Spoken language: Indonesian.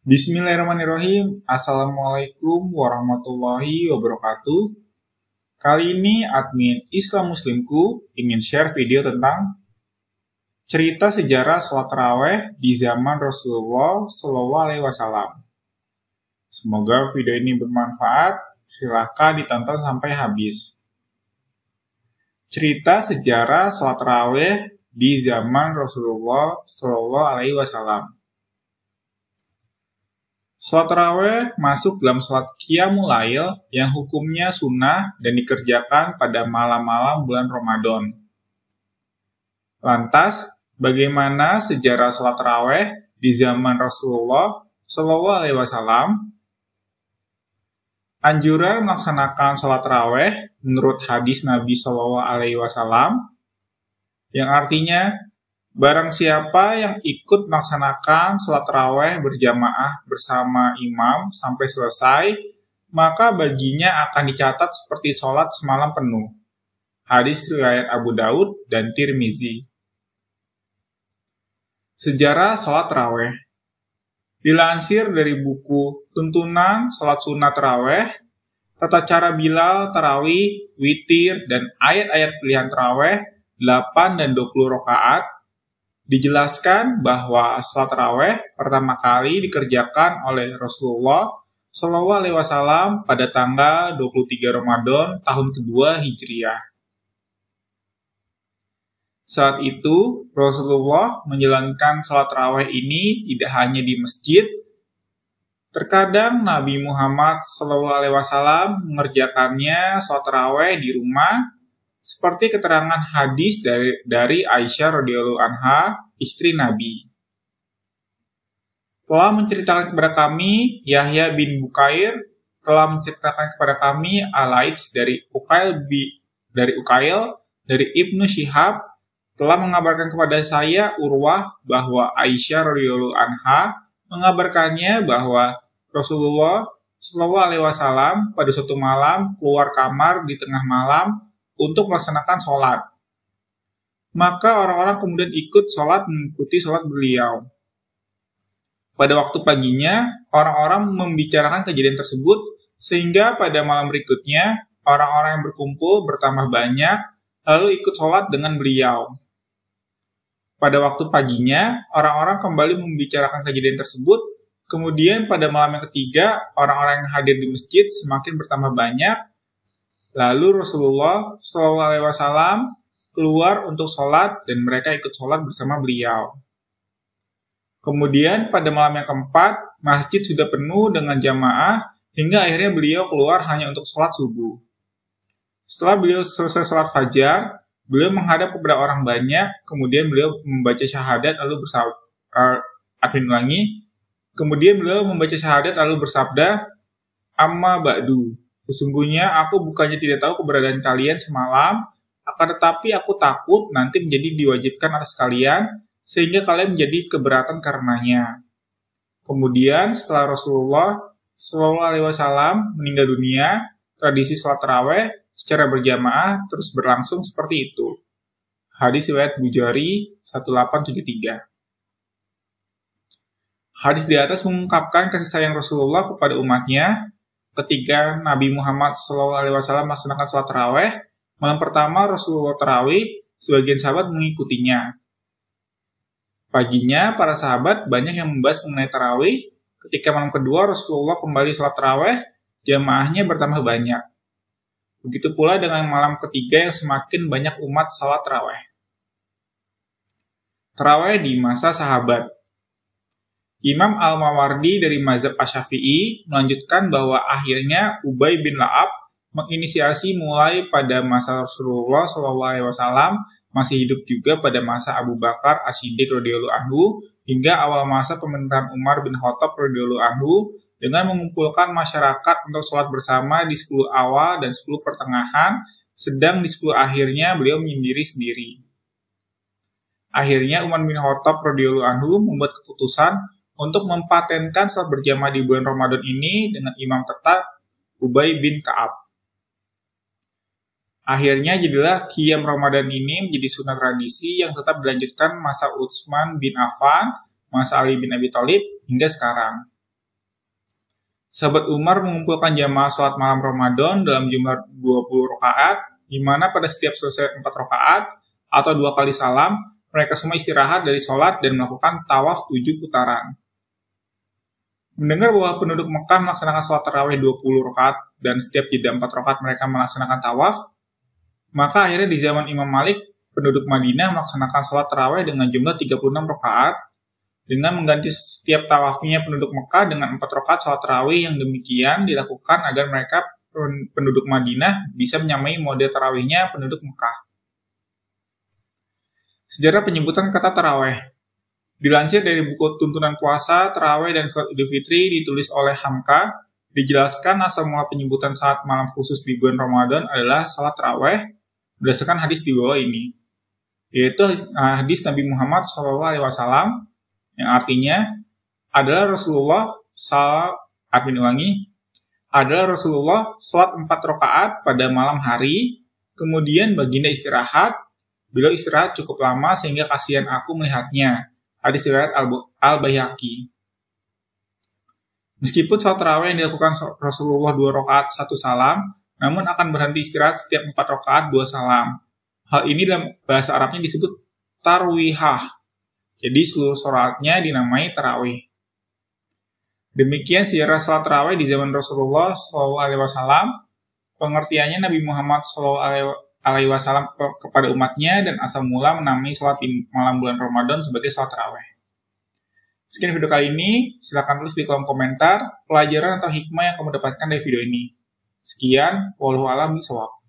Bismillahirrahmanirrahim. Assalamualaikum warahmatullahi wabarakatuh. Kali ini admin Islam Muslimku ingin share video tentang cerita sejarah sholat raweh di zaman Rasulullah SAW. Semoga video ini bermanfaat. Silahkan ditonton sampai habis. Cerita sejarah sholat raweh di zaman Rasulullah SAW. Salat raweh masuk dalam salat Qiyamul Lail yang hukumnya sunnah dan dikerjakan pada malam-malam bulan Ramadan. Lantas, bagaimana sejarah salat raweh di zaman Rasulullah Shallallahu Alaihi Wasallam? Anjuran melaksanakan salat raweh menurut hadis Nabi Shallallahu Alaihi Wasallam, yang artinya Barang siapa yang ikut melaksanakan sholat raweh berjamaah bersama imam sampai selesai, maka baginya akan dicatat seperti sholat semalam penuh. Hadis riwayat Abu Daud dan Tirmizi. Sejarah sholat raweh Dilansir dari buku Tuntunan Sholat sunat raweh Tata Cara Bilal, Tarawih, Witir, dan Ayat-Ayat Pilihan Terawih 8 dan 20 rokaat dijelaskan bahwa sholat raweh pertama kali dikerjakan oleh Rasulullah Shallallahu Alaihi Wasallam pada tanggal 23 Ramadan tahun kedua Hijriah. Saat itu, Rasulullah menjalankan sholat raweh ini tidak hanya di masjid, Terkadang Nabi Muhammad SAW mengerjakannya sholat raweh di rumah seperti keterangan hadis dari, dari Aisyah radhiyallahu anha, istri Nabi. Telah menceritakan kepada kami Yahya bin Bukair telah menceritakan kepada kami Alaits dari Ukail bi, dari Ukail dari Ibnu Syihab telah mengabarkan kepada saya Urwah bahwa Aisyah radhiyallahu anha mengabarkannya bahwa Rasulullah Shallallahu alaihi wasallam pada suatu malam keluar kamar di tengah malam untuk melaksanakan sholat. Maka orang-orang kemudian ikut sholat mengikuti sholat beliau. Pada waktu paginya, orang-orang membicarakan kejadian tersebut sehingga pada malam berikutnya orang-orang yang berkumpul bertambah banyak lalu ikut sholat dengan beliau. Pada waktu paginya, orang-orang kembali membicarakan kejadian tersebut. Kemudian pada malam yang ketiga, orang-orang yang hadir di masjid semakin bertambah banyak Lalu Rasulullah SAW keluar untuk sholat dan mereka ikut sholat bersama beliau. Kemudian pada malam yang keempat, masjid sudah penuh dengan jamaah hingga akhirnya beliau keluar hanya untuk sholat subuh. Setelah beliau selesai sholat fajar, beliau menghadap kepada orang banyak, kemudian beliau membaca syahadat lalu bersabda, uh, Advin kemudian beliau membaca syahadat lalu bersabda, Amma Ba'du, Sesungguhnya aku bukannya tidak tahu keberadaan kalian semalam, akan tetapi aku takut nanti menjadi diwajibkan atas kalian, sehingga kalian menjadi keberatan karenanya. Kemudian setelah Rasulullah Shallallahu Alaihi Wasallam meninggal dunia, tradisi sholat terawih secara berjamaah terus berlangsung seperti itu. Hadis riwayat Bujari 1873. Hadis di atas mengungkapkan kasih sayang Rasulullah kepada umatnya ketiga Nabi Muhammad SAW melaksanakan sholat terawih, malam pertama Rasulullah terawih, sebagian sahabat mengikutinya. Paginya, para sahabat banyak yang membahas mengenai terawih. Ketika malam kedua, Rasulullah kembali sholat terawih, jamaahnya bertambah banyak. Begitu pula dengan malam ketiga yang semakin banyak umat sholat terawih. Terawih di masa sahabat. Imam Al-Mawardi dari Mazhab Asyafi'i melanjutkan bahwa akhirnya Ubay bin La'ab menginisiasi mulai pada masa Rasulullah SAW masih hidup juga pada masa Abu Bakar Asyidik radhiyallahu anhu hingga awal masa pemerintahan Umar bin Khattab radhiyallahu anhu dengan mengumpulkan masyarakat untuk sholat bersama di 10 awal dan 10 pertengahan, sedang di 10 akhirnya beliau menyendiri sendiri. Akhirnya Umar bin Khattab radhiyallahu anhu membuat keputusan untuk mempatenkan sholat berjamaah di bulan Ramadan ini dengan imam tetap Ubay bin Ka'ab. Akhirnya jadilah kiam Ramadan ini menjadi sunnah tradisi yang tetap dilanjutkan masa Utsman bin Affan, masa Ali bin Abi Thalib hingga sekarang. Sahabat Umar mengumpulkan jamaah sholat malam Ramadan dalam jumlah 20 rakaat, di mana pada setiap selesai 4 rakaat atau dua kali salam, mereka semua istirahat dari sholat dan melakukan tawaf tujuh putaran. Mendengar bahwa penduduk Mekah melaksanakan sholat tarawih 20 rakaat dan setiap jeda 4 rakaat mereka melaksanakan tawaf, maka akhirnya di zaman Imam Malik, penduduk Madinah melaksanakan sholat tarawih dengan jumlah 36 rakaat dengan mengganti setiap tawafnya penduduk Mekah dengan 4 rakaat sholat tarawih yang demikian dilakukan agar mereka penduduk Madinah bisa menyamai model tarawihnya penduduk Mekah. Sejarah penyebutan kata terawih. Dilansir dari buku Tuntunan Puasa, Terawih, dan Sholat Idul Fitri ditulis oleh Hamka, dijelaskan asal mula penyebutan saat malam khusus di bulan Ramadan adalah salat terawih berdasarkan hadis di bawah ini, yaitu hadis ah, Nabi Muhammad SAW yang artinya adalah Rasulullah salat Abin Wangi adalah Rasulullah salat empat rakaat pada malam hari, kemudian baginda istirahat, beliau istirahat cukup lama sehingga kasihan aku melihatnya hadis riwayat Al-Baihaqi. Meskipun sholat terawih yang dilakukan Rasulullah dua rakaat satu salam, namun akan berhenti istirahat setiap empat rakaat dua salam. Hal ini dalam bahasa Arabnya disebut tarwihah. Jadi seluruh sholatnya dinamai tarawih. Demikian sejarah sholat terawih di zaman Rasulullah SAW. Pengertiannya Nabi Muhammad SAW alaihi wasallam kepada umatnya dan asal mula menamai sholat malam bulan Ramadan sebagai sholat terawih. Sekian video kali ini, silahkan tulis di kolom komentar pelajaran atau hikmah yang kamu dapatkan dari video ini. Sekian, walau alam bisawab.